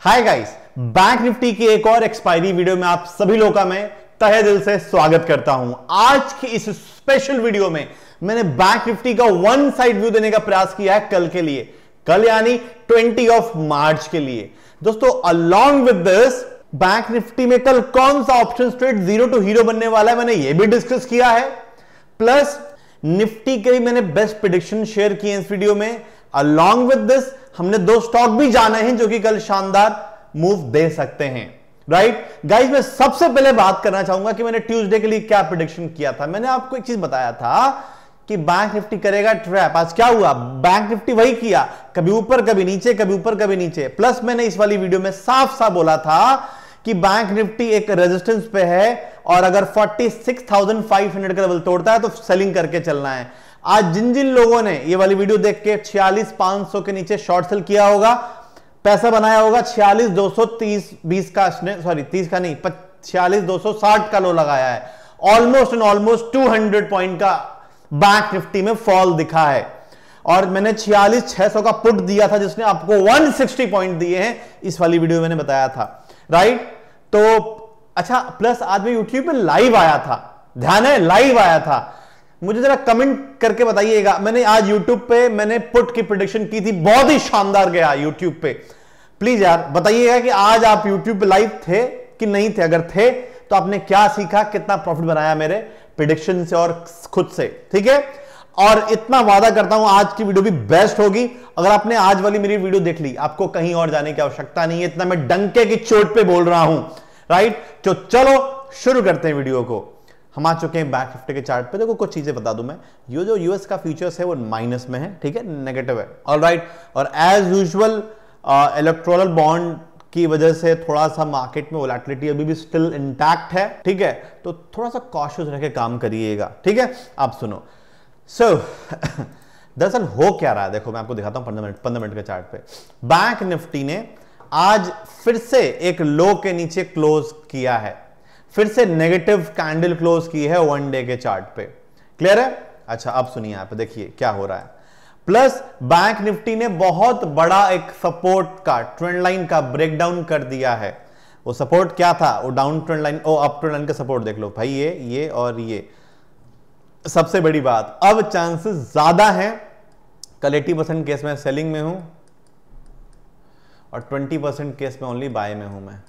Hi guys bank Nifty की एक और एक्सपायरी वीडियो में आप सभी लोगों का मैं तहे दिल से स्वागत करता हूं आज की इस स्पेशल वीडियो में मैंने बैंक निफ्टी का वन साइड व्यू देने का प्रयास किया है कल के लिए कल यानी 20 ऑफ मार्च के लिए दोस्तों along with this bank Nifty में कल कौन सा option straight zero to hero बनने वाला है मैंने यह भी डिस्कस किया है प्लस निफ्टी के मैंने बेस्ट प्रिडिक्शन शेयर किए इस वीडियो में अलोंग विद दिस हमने दो स्टॉक भी जाने हैं जो कि कल शानदार मूव दे सकते हैं राइट right? गाइस मैं सबसे पहले बात करना चाहूंगा कि मैंने ट्यूसडे के लिए क्या प्रिडिक्शन किया था मैंने आपको एक चीज बताया था कि बैंक निफ्टी करेगा ट्रैप आज क्या हुआ बैंक निफ्टी वही किया कभी ऊपर कभी नीचे कभी ऊपर कभी नीचे प्लस मैंने इस वाली वीडियो में साफ साफ बोला था कि बैंक निफ्टी एक रेजिस्टेंस पे है और अगर 46,500 का लेवल तोड़ता है तो सेलिंग करके चलना है आज जिन जिन लोगों ने ये वाली वीडियो देख के छियालीस पांच सौ के नीचे शॉर्ट सेल किया होगा पैसा बनाया होगा छियालीस दो सौ तीस बीस का सॉरी तीस का नहीं छियालीस दो सौ साठ का लो लगाया है almost and almost two hundred point का बैंक निफ्टी में फॉल दिखा है और मैंने छियालीस छह सौ का पुट दिया था जिसने आपको 160 पॉइंट दिए हैं इस वाली वीडियो मैंने बताया था राइट तो अच्छा प्लस आज यूट्यूब पे लाइव आया था ध्यान है लाइव आया था मुझे जरा कमेंट करके बताइएगा मैंने आज यूट्यूब पे मैंने पुट की प्रोडिक्शन की थी बहुत ही शानदार गया यूट्यूब पे प्लीज यार बताइएगा कि आज आप यूट्यूब पे लाइव थे कि नहीं थे अगर थे तो आपने क्या सीखा कितना प्रॉफिट बनाया मेरे प्रिडिक्शन से और खुद से ठीक है और इतना वादा करता हूं आज की वीडियो भी बेस्ट होगी अगर आपने आज वाली मेरी वीडियो देख ली आपको कहीं और जाने की आवश्यकता नहीं है इतना मैं डंके की चोट पे बोल रहा हूं राइट तो चलो शुरू करते हैं वीडियो को हम आ चुके हैं बैक निफ्टी के चार्ट पे देखो कुछ चीजें बता दूं मैं ये जो यूएस का फ्यूचर्स है वो माइनस में है ठीक है नेगेटिव है ऑल right. और एज यूजल इलेक्ट्रोल बॉन्ड की वजह से थोड़ा सा मार्केट में वोलेटिलिटी अभी भी स्टिल इंटैक्ट है ठीक है तो थोड़ा सा कॉशियस रह के काम करिएगा ठीक है आप सुनो सो so, दरअसल हो क्या रहा है देखो मैं आपको दिखाता हूं पंद्रह मिनट पंद्रह मिनट के चार्ट पे बैंक निफ्टी ने आज फिर से एक लो के नीचे क्लोज किया है फिर से नेगेटिव कैंडल क्लोज की है वन डे के चार्ट पे क्लियर है अच्छा अब सुनिए आप देखिए क्या हो रहा है प्लस बैंक निफ्टी ने बहुत बड़ा एक सपोर्ट का ट्रेंड लाइन का ब्रेकडाउन कर दिया है वो सपोर्ट क्या था वो डाउन ट्रेंड लाइन ओ अप ट्रेंड लाइन का सपोर्ट देख लो भाई ये ये और ये सबसे बड़ी बात अब चांसेस ज्यादा हैं कल 80 परसेंट केस में सेलिंग में हूं और 20 परसेंट केस में ओनली बाय में हूं मैं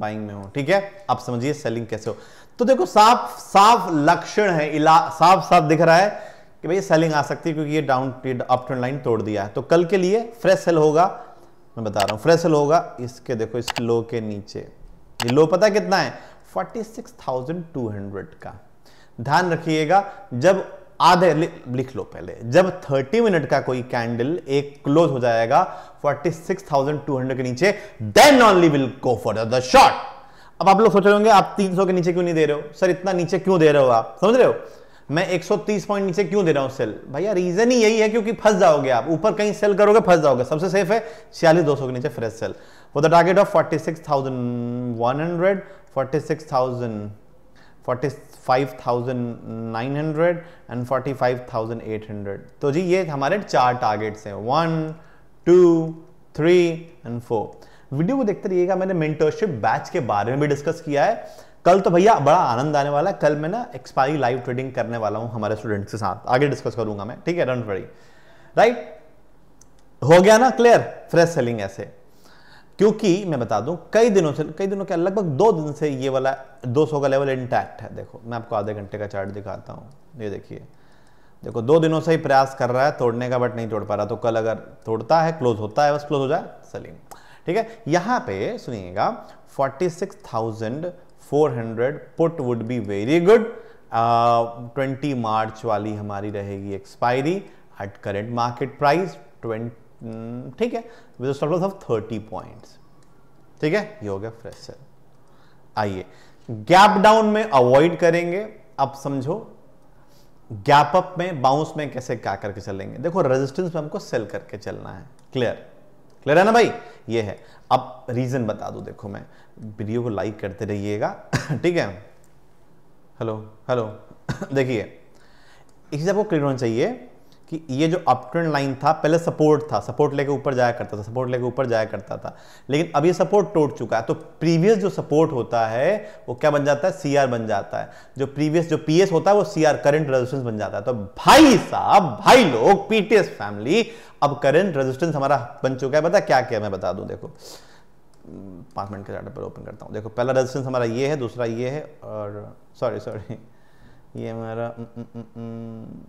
बाइंग में हो ठीक है आप समझिए सेलिंग कैसे हो तो देखो साफ साफ लक्षण है इला साफ साफ दिख रहा है कि भाई सेलिंग आ सकती है क्योंकि ये डाउन अप ट्रेंड लाइन तोड़ दिया है तो कल के लिए फ्रेश सेल होगा मैं बता रहा हूं फ्रेश सेल होगा इसके देखो इस लो के नीचे ये लो पता कितना है 46,200 का ध्यान रखिएगा जब आधे लिख लो पहले जब 30 मिनट का कोई कैंडल एक क्लोज हो जाएगा 46,200 के नीचे then only will go for the short अब आप लोग सोच रहे होंगे आप 300 के नीचे क्यों नहीं दे रहे हो सर इतना नीचे क्यों दे रहे हो आप समझ रहे हो मैं 130 पॉइंट नीचे क्यों दे रहा हूं सेल भैया रीजन ही यही है क्योंकि फंस जाओगे आप ऊपर कहीं सेल करोगे फंस जाओगे सबसे सेफ है छियालीस दो के नीचे fresh sell for the target of forty six thousand one hundred forty six thousand 45,900 and 45,800 तो जी ये हमारे चार टारगेट्स हैं one two three and four video को देखते रहिएगा मैंने मेंटरशिप बैच के बारे में भी डिस्कस किया है कल तो भैया बड़ा आनंद आने वाला है कल मैं ना एक्सपायरी लाइव ट्रेडिंग करने वाला हूं हमारे स्टूडेंट्स के साथ आगे डिस्कस करूंगा मैं ठीक है डोंट वरी राइट हो गया ना क्लियर फ्रेश सेलिंग ऐसे क्योंकि मैं बता दूं कई दिनों से कई दिनों के लगभग दो दिन से ये वाला 200 का लेवल इंटैक्ट है देखो मैं आपको आधे घंटे का चार्ट दिखाता हूँ ये देखिए देखो दो दिनों से ही प्रयास कर रहा है तोड़ने का बट नहीं तोड़ पा रहा तो कल अगर तोड़ता है क्लोज होता है बस क्लोज हो जाए सलीम ठीक है यहाँ पे सुनिएगा forty put would be very good twenty March वाली हमारी रहेगी expiry at current market price twenty hmm, ठीक है with stop loss of thirty points ठीक है ये हो गया फ्रेश सेल आइए गैप डाउन में अवॉइड करेंगे अब समझो गैप अप में बाउंस में कैसे क्या करके चलेंगे देखो रेजिस्टेंस में हमको सेल करके चलना है क्लियर क्लियर है ना भाई ये है अब रीजन बता दो देखो मैं वीडियो को लाइक करते रहिएगा ठीक है हेलो हेलो देखिए इसी चीज आपको क्लियर होना चाहिए कि ये जो अपट्रेंड लाइन था पहले सपोर्ट था सपोर्ट लेके ऊपर जाया करता था सपोर्ट लेके ऊपर जाया करता था लेकिन अब ये सपोर्ट टूट चुका है तो प्रीवियस जो सपोर्ट होता है वो क्या बन जाता है सीआर बन जाता है जो प्रीवियस जो पीएस होता है वो सीआर करंट रेजिस्टेंस बन जाता है तो भाई साहब भाई लोग पीटीएस फैमिली अब करंट रेजिस्टेंस हमारा बन चुका है बता क्या क्या मैं बता दूं देखो पाँच मिनट के डाटा पर ओपन करता हूँ देखो पहला रेजिस्टेंस हमारा ये है दूसरा ये है और सॉरी सॉरी ये हमारा हम्म, हम्म, हम्म,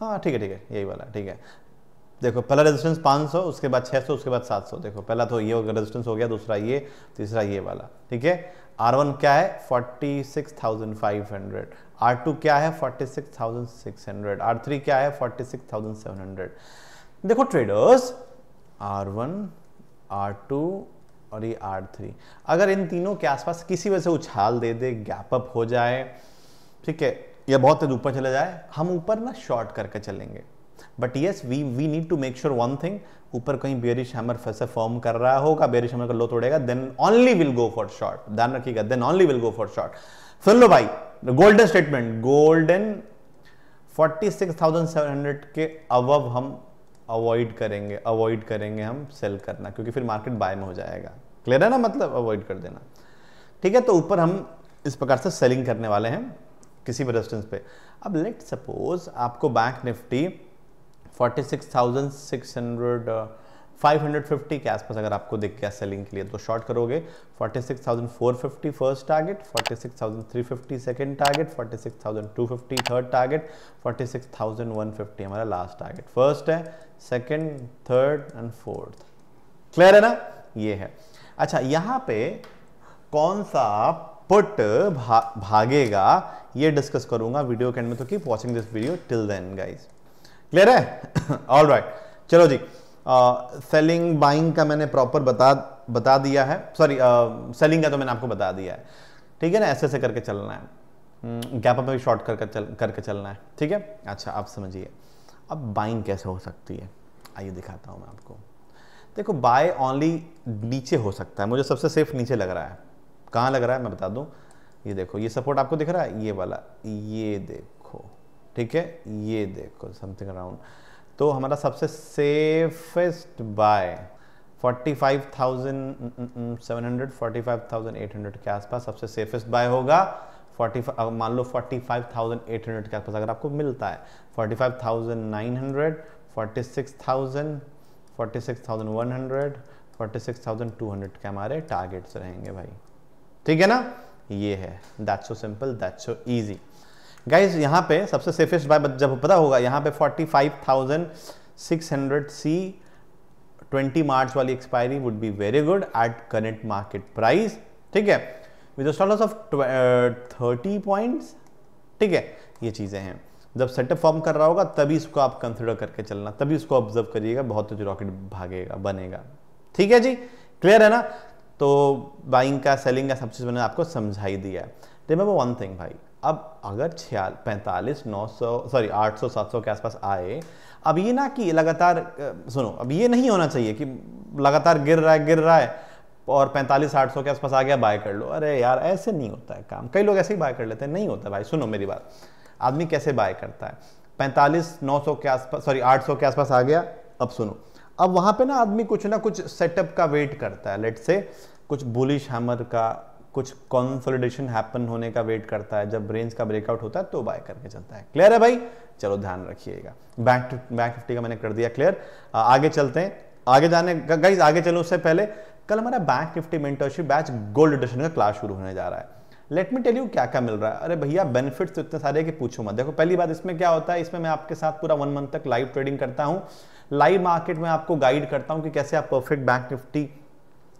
हाँ ठीक है ठीक है यही वाला ठीक है देखो पहला रेजिस्टेंस 500 उसके बाद 600 उसके बाद 700 देखो पहला तो ये रेजिस्टेंस हो गया दूसरा ये तीसरा ये वाला ठीक है आर वन क्या है 46,500 आर टू क्या है 46,600 आर थ्री क्या है 46,700 देखो traders R one R two और ये आर थ्री अगर इन तीनों के आसपास किसी वजह से उछाल दे दे गैप अप हो जाए ठीक है या बहुत तेज ऊपर चले जाए हम ऊपर ना शॉर्ट करके चलेंगे but yes we we need to make sure one thing ऊपर कहीं बेरिश हैमर से फॉर्म कर रहा होगा बेरिश हैमर का लो तोड़ेगा then only will go for short ध्यान रखिएगा then only will go for short सुन लो भाई गोल्डन स्टेटमेंट गोल्डन 46,700 के अवब हम अवॉइड करेंगे अवॉइड करेंगे हम सेल करना क्योंकि फिर मार्केट बाय में हो जाएगा क्लियर है ना मतलब अवॉइड कर देना ठीक है तो ऊपर हम इस प्रकार से सेलिंग करने वाले हैं किसी भी रेजिस्टेंस पे अब लेट सपोज आपको बैंक निफ्टी 46,600 550 के आसपास अगर आपको दिख गया सेलिंग के लिए तो शॉर्ट करोगे 46,450 first target 46,350 second target 46,250 third target 46,150 हमारा लास्ट टारगेट फर्स्ट है second third and fourth clear है ना ये है अच्छा यहाँ पे कौन सा पुट भा, भागेगा ये डिस्कस करूंगा वीडियो के एंड में तो keep watching this video till then guys clear है ऑल राइट right. चलो जी सेलिंग uh, बाइंग का मैंने प्रॉपर बता बता दिया है सॉरी सेलिंग uh, का तो मैंने आपको बता दिया है ठीक है ना ऐसे ऐसे करके चलना है गैप अप में भी शॉर्ट करके चल करके चलना है ठीक है अच्छा आप समझिए अब बाइंग कैसे हो सकती है आइए दिखाता हूँ मैं आपको देखो बाय ओनली नीचे हो सकता है मुझे सबसे सेफ नीचे लग रहा है कहाँ लग रहा है मैं बता दूँ ये देखो ये सपोर्ट आपको दिख रहा है ये वाला ये देखो ठीक है ये देखो समथिंग अराउंड तो हमारा सबसे सेफेस्ट बाय 45,700 45,800 के आसपास सबसे सेफेस्ट बाय होगा 45 मान लो 45,800 के आसपास अगर आपको मिलता है 45,900 46,000 46,100 46,200 के हमारे टारगेट्स रहेंगे भाई ठीक है ना ये है that so simple that's so easy guys यहाँ पे सबसे सेफेस्ट बाय जब पता होगा यहाँ पे 45,600 सी 20 मार्च वाली expiry would be very good at current market price ठीक है with stop loss of thirty points ठीक है ये चीज़ें हैं जब सेटअप फॉर्म कर रहा होगा तभी इसको आप कंसिडर करके चलना तभी उसको ऑब्जर्व करिएगा बहुत तेज रॉकेट भागेगा बनेगा ठीक है जी क्लियर है ना तो बाइंग का सेलिंग का सब चीज़ मैंने आपको समझा ही दिया है वो वन थिंग भाई अब अगर छिया पैंतालीस नौ सौ सॉरी आठ सौ सात सौ के आसपास आए अब ये ना कि लगातार सुनो अब ये नहीं होना चाहिए कि लगातार गिर रहा है गिर रहा है और पैंतालीस आठ सौ के आसपास आ गया बाय कर लो अरे यार ऐसे नहीं होता है काम कई लोग ऐसे ही बाय कर लेते हैं नहीं होता भाई सुनो मेरी बात आदमी कैसे बाय करता है पैंतालीस नौ सौ के आसपास सॉरी आठ सौ के आसपास आ गया अब सुनो अब वहाँ पे ना आदमी कुछ ना कुछ सेटअप का वेट करता है लेट से कुछ बुलिश हैमर का कुछ कॉन्सोलिडेशन हैपन होने का वेट करता है जब रेंज का ब्रेकआउट होता है तो बाय करके चलता है क्लियर है भाई चलो ध्यान रखिएगा बैंक बैंक निफ्टी का मैंने कर दिया क्लियर आगे चलते हैं आगे जाने का गाइज आगे चलो उससे पहले कल हमारा bank Nifty mentorship batch gold edition का क्लास शुरू होने जा रहा है लेट मी टेल यू क्या क्या मिल रहा है अरे भैया बेनिफिट्स तो इतने सारे कि पूछो मत देखो पहली बात इसमें क्या होता है इसमें मैं आपके साथ पूरा वन मंथ तक लाइव ट्रेडिंग करता हूँ लाइव मार्केट में आपको गाइड करता हूँ कि कैसे आप परफेक्ट बैंक निफ्टी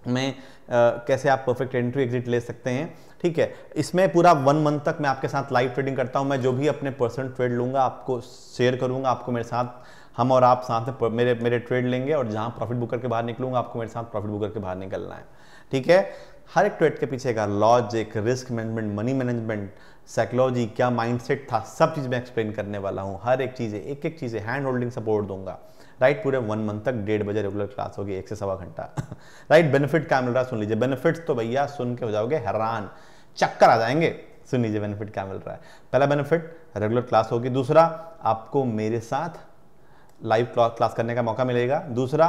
में Uh, कैसे आप परफेक्ट एंट्री एग्जिट ले सकते हैं ठीक है इसमें पूरा वन मंथ तक मैं आपके साथ लाइव ट्रेडिंग करता हूं मैं जो भी अपने पर्सनल ट्रेड लूंगा आपको शेयर करूंगा आपको मेरे साथ हम और आप साथ में मेरे मेरे ट्रेड लेंगे और जहां प्रॉफिट बुक करके बाहर निकलूंगा आपको मेरे साथ प्रॉफिट बुक करके बाहर निकलना है ठीक है हर एक ट्रेड के पीछे का logic risk management money management psychology क्या माइंडसेट था सब चीज़ मैं एक्सप्लेन करने वाला हूँ हर एक चीज़ें एक एक चीज़ें हैंड होल्डिंग सपोर्ट दूंगा राइट पूरे वन मंथ तक डेढ़ बजे रेगुलर क्लास होगी एक से सवा घंटा राइट बेनिफिट क्या मिल रहा सुन लीजिए बेनिफिट्स तो भैया सुन के हो जाओगे हैरान चक्कर आ जाएंगे सुन लीजिए बेनिफिट क्या मिल रहा है पहला बेनिफिट रेगुलर क्लास होगी दूसरा आपको मेरे साथ लाइव क्लास करने का मौका मिलेगा दूसरा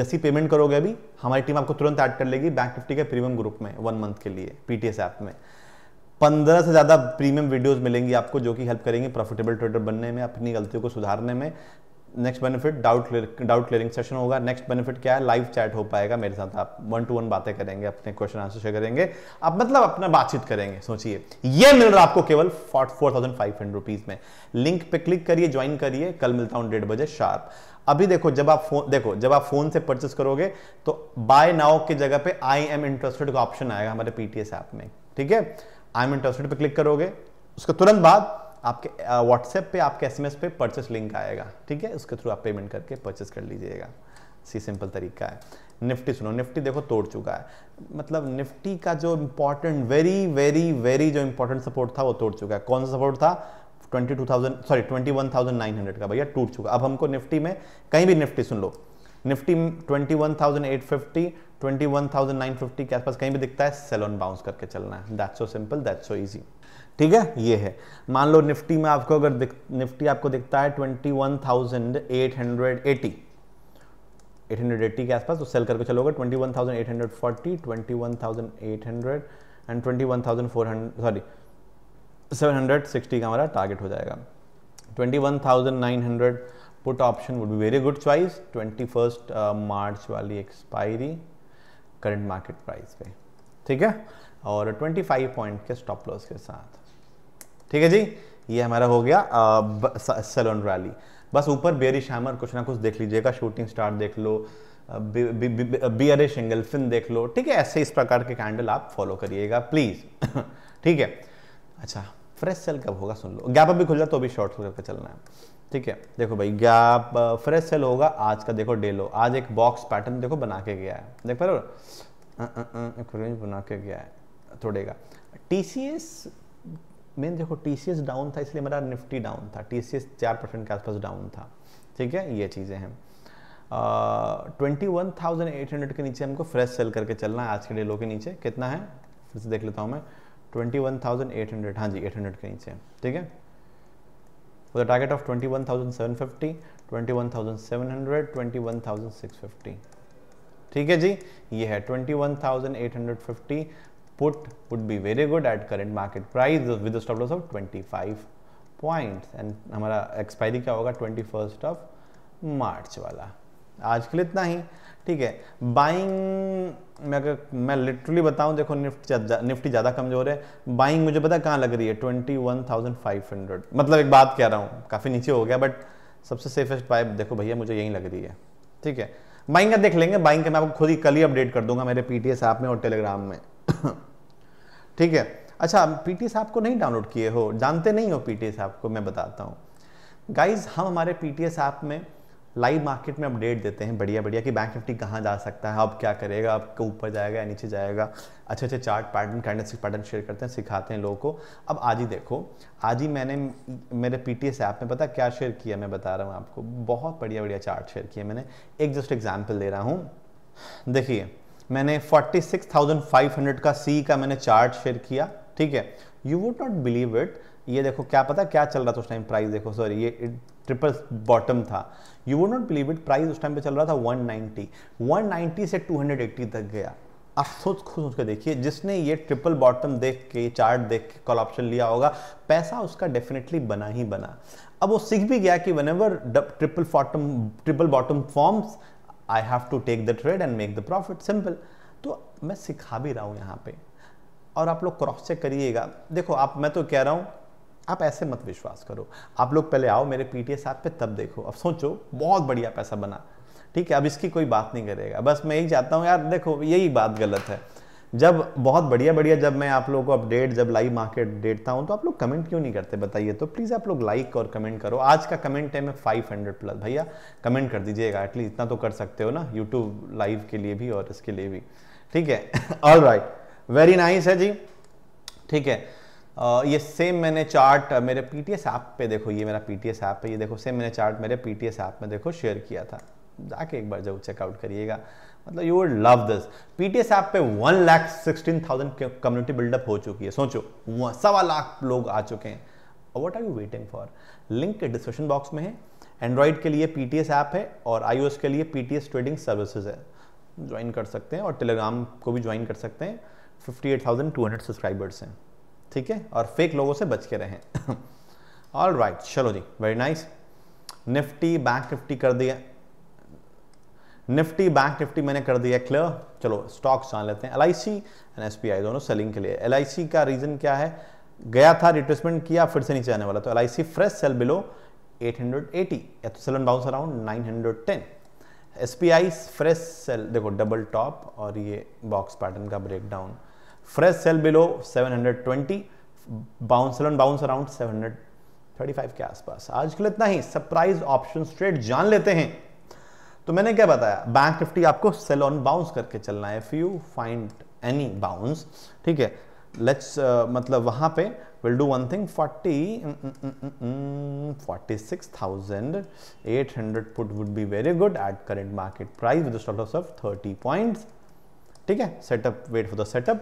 जैसे ही पेमेंट करोगे अभी हमारी टीम आपको तुरंत ऐड कर लेगी बैंक निफ्टी के प्रीमियम ग्रुप में वन मंथ के लिए पीटीएस ऐप में पंद्रह से ज़्यादा प्रीमियम वीडियोस मिलेंगी आपको जो कि हेल्प करेंगी प्रॉफिटेबल ट्रेडर बनने में अपनी गलतियों को सुधारने में next benefit doubt doubt clearing session होगा नेक्स्ट बेनिफिट क्या है लाइव चैट हो पाएगा मेरे साथ आप वन टू वन बातें करेंगे अपने क्वेश्चन आंसर शेयर करेंगे आप मतलब अपना बातचीत करेंगे सोचिए ये मिल रहा है आपको केवल four thousand five hundred rupees में लिंक पे क्लिक करिए ज्वाइन करिए कल मिलता हूँ डेढ़ बजे शार्प अभी देखो जब आप फोन देखो जब आप फोन से परचेस करोगे तो बाय नाउ की जगह पे आई एम इंटरेस्टेड का ऑप्शन आएगा हमारे पीटीएस ऐप में ठीक है आई एम इंटरेस्टेड पे क्लिक करोगे उसके तुरंत बाद आपके व्हाट्सएप पे आपके एसएमएस पे परचेस लिंक आएगा ठीक है उसके थ्रू आप पेमेंट करके परचेस कर लीजिएगा सी सिंपल तरीका है निफ्टी सुनो निफ्टी देखो तोड़ चुका है मतलब निफ्टी का जो इम्पोर्टेंट वेरी वेरी वेरी जो इम्पोर्टेंट सपोर्ट था वो तोड़ चुका है कौन सा सपोर्ट था 22,000 सॉरी 21,900 का भैया टूट चुका अब हमको निफ्टी में कहीं भी निफ्टी सुन लो निफ्टी 21,850 21,950 के आसपास कहीं भी दिखता है सेलोन बाउंस करके चलना है that's so simple that's so easy ठीक है ये है मान लो निफ्टी में आपको अगर निफ्टी आपको दिखता है twenty one thousand eight hundred eighty eight hundred eighty के आसपास तो सेल करके चलोगे twenty one thousand eight hundred forty twenty one thousand eight hundred and twenty one thousand four hundred sorry seven hundred sixty का हमारा target हो जाएगा twenty one thousand nine hundred put option would be very good choice twenty first March वाली expiry current market price पे ठीक है और twenty five point के स्टॉप लॉस के साथ ठीक है जी ये हमारा हो गया सलोन रैली बस ऊपर बेरिश हैमर कुछ ना कुछ देख लीजिएगा शूटिंग स्टार देख लो बी अरे फिन देख लो ठीक है ऐसे इस प्रकार के कैंडल आप फॉलो करिएगा प्लीज़ ठीक है अच्छा फ्रेश सेल कब होगा सुन लो गैप अभी खुल जाए तो अभी शॉर्ट करके चलना है ठीक है देखो भाई गैप फ्रेश सेल होगा आज का देखो डे लो आज एक बॉक्स पैटर्न देखो बना के गया है देख पा रहे हो बना के गया है थोड़ेगा टी सी एस मेन देखो टी डाउन था इसलिए मेरा निफ्टी डाउन था टी सी के आसपास डाउन था ठीक है ये चीज़ें हैं ट्वेंटी वन के नीचे हमको फ्रेश सेल करके चलना है आज के डे लो के नीचे कितना है फिर से देख लेता हूँ मैं 21,800 वन हाँ जी 800 के नीचे ठीक है with a target of 21,750, 21,700, 21,650. ठीक है जी ये है 21,850, put would be very good at current market price with a stop loss of 25 points and हमारा एक्सपायरी क्या होगा ट्वेंटी फर्स्ट ऑफ मार्च वाला आज के लिए इतना ही ठीक है बाइंग मैं अगर मैं लिटरली बताऊं देखो निफ्टी निफ्टी ज़्यादा कमज़ोर है बाइंग मुझे पता है कहाँ लग रही है twenty one thousand five hundred मतलब एक बात कह रहा हूँ काफ़ी नीचे हो गया बट सबसे सेफेस्ट पाइप देखो भैया मुझे यहीं लग रही है ठीक है बाइंग का देख लेंगे बाइंग का मैं आपको खुद ही कल ही अपडेट कर दूंगा मेरे पी टी ऐप में और टेलीग्राम में ठीक है अच्छा पीटी साहब को नहीं डाउनलोड किए हो जानते नहीं हो पीटी साहब को मैं बताता हूँ गाइज हम हमारे पी टी एस ऐप में लाइव मार्केट में अपडेट देते हैं बढ़िया बढ़िया कि बैंक निफ्टी कहाँ जा सकता है अब क्या करेगा अब ऊपर जाएगा या नीचे जाएगा अच्छे अच्छे chart pattern candlestick pattern share करते हैं सिखाते हैं लोगों को अब आज ही देखो आज ही मैंने मेरे पी टी एस ऐप में पता क्या शेयर किया मैं बता रहा हूँ आपको बहुत बढ़िया बढ़िया चार्ट शेयर किया मैंने एक जस्ट एग्जाम्पल दे रहा हूँ देखिए मैंने 46,500 का सी का मैंने चार्ट शेयर किया ठीक है you would not believe it ये देखो क्या पता क्या चल रहा था उस टाइम प्राइस देखो सॉरी ये ट्रिपल बॉटम था you would not believe it price उस टाइम पे चल रहा था 190 190 से 280 तक गया आप सोच खुद सोच के देखिए जिसने ये ट्रिपल बॉटम देख के चार्ट देख के कॉल ऑप्शन लिया होगा पैसा उसका डेफिनेटली बना ही बना अब वो सीख भी गया कि whenever triple bottom triple bottom forms I have to take the trade and make the profit simple तो मैं सिखा भी रहा हूँ यहाँ पे और आप लोग क्रॉस चेक करिएगा देखो आप मैं तो कह रहा हूँ आप ऐसे मत विश्वास करो आप लोग पहले आओ मेरे पी टी एस ऐप पे तब देखो अब सोचो बहुत बढ़िया पैसा बना ठीक है अब इसकी कोई बात नहीं करेगा बस मैं यही चाहता हूँ यार देखो यही बात गलत है जब बहुत बढ़िया बढ़िया जब मैं आप लोगों को अपडेट जब लाइव मार्केट देता हूँ तो आप लोग कमेंट क्यों नहीं करते बताइए तो प्लीज़ आप लोग लाइक और कमेंट करो आज का कमेंट है मैं 500 प्लस भैया कमेंट कर दीजिएगा एटलीस्ट इतना तो कर सकते हो ना यूट्यूब लाइव के लिए भी और इसके लिए भी ठीक है ऑल राइट वेरी नाइस है जी ठीक है Uh, ये सेम मैंने चार्ट मेरे पी ऐप पे देखो ये मेरा पी ऐप है ये देखो सेम मैंने चार्ट मेरे पी ऐप में देखो शेयर किया था जाके एक बार जरूर चेकआउट करिएगा मतलब you would love this PTS app पे one lakh sixteen thousand community buildup हो चुकी है सोचो सवा लाख लोग आ चुके हैं what are you waiting for link description box में है एंड्रॉइड के लिए पीटीएस ऐप है और आई के लिए पीटीएस ट्रेडिंग सर्विसेज है ज्वाइन कर सकते हैं और टेलीग्राम को भी ज्वाइन कर सकते हैं fifty eight thousand two hundred subscribers हैं ठीक है और फेक लोगों से बच के रहें ऑल राइट right, चलो जी very nice Nifty bank Nifty कर दिया निफ्टी बैंक निफ्टी मैंने कर दिया क्लियर चलो स्टॉक्स जान लेते हैं एल आई एंड एस दोनों सेलिंग के लिए एल का रीज़न क्या है गया था रिट्रेसमेंट किया फिर से नीचे आने वाला तो एल फ्रेश सेल बिलो 880 या तो sell and bounce around 910 as fresh sell देखो डबल टॉप और ये बॉक्स पैटर्न का breakdown fresh sell below 720 bounce sell and bounce around 735 के आसपास आज के लिए इतना ही सरप्राइज ऑप्शन ट्रेड जान लेते हैं तो मैंने क्या बताया बैंक निफ्टी आपको सेल ऑन बाउंस करके चलना है if you find any bounce ठीक है लेट्स uh, मतलब वहां पे will do one thing forty forty six thousand eight hundred put would be very good at current market price with off thirty points ठीक है setup wait for the setup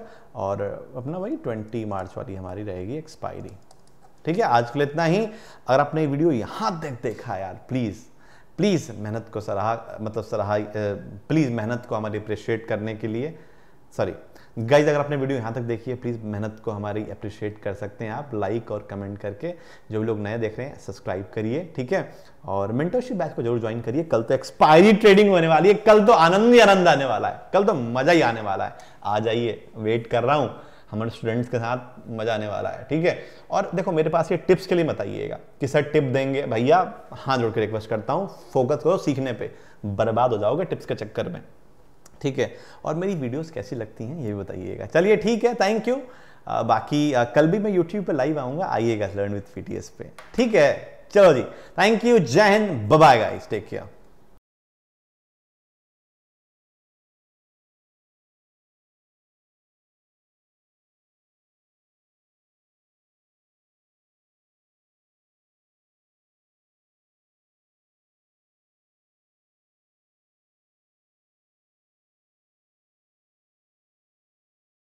और अपना वही ट्वेंटी मार्च वाली हमारी रहेगी एक्सपायरी ठीक है आज के लिए इतना ही अगर आपने वीडियो यहां तक देखा यार प्लीज़ प्लीज़ मेहनत को सराहा मतलब सराहा प्लीज़ मेहनत को हमारी अप्रिशिएट करने के लिए सॉरी गाइज अगर आपने वीडियो यहाँ तक देखी है प्लीज़ मेहनत को हमारी अप्रिशिएट कर सकते हैं आप लाइक और कमेंट करके जो भी लोग नए देख रहे हैं सब्सक्राइब करिए ठीक है और मेंटरशिप बैच को जरूर ज्वाइन करिए कल तो एक्सपायरी ट्रेडिंग होने वाली है कल तो आनंद ही आनंद आने वाला है कल तो मज़ा ही आने वाला है आ जाइए वेट कर रहा हूँ हमारे स्टूडेंट्स के साथ मजा आने वाला है ठीक है और देखो मेरे पास ये टिप्स के लिए बताइएगा कि सर टिप देंगे भैया हाथ जोड़ के रिक्वेस्ट करता हूँ फोकस करो सीखने पर बर्बाद हो जाओगे टिप्स के चक्कर में ठीक है और मेरी वीडियोज़ कैसी लगती हैं ये भी बताइएगा चलिए ठीक है थैंक यू बाकी आ, कल भी मैं यूट्यूब पर लाइव आऊँगा आइएगा लर्न विथ पी पे ठीक है चलो जी थैंक यू जय Hind bye guys take care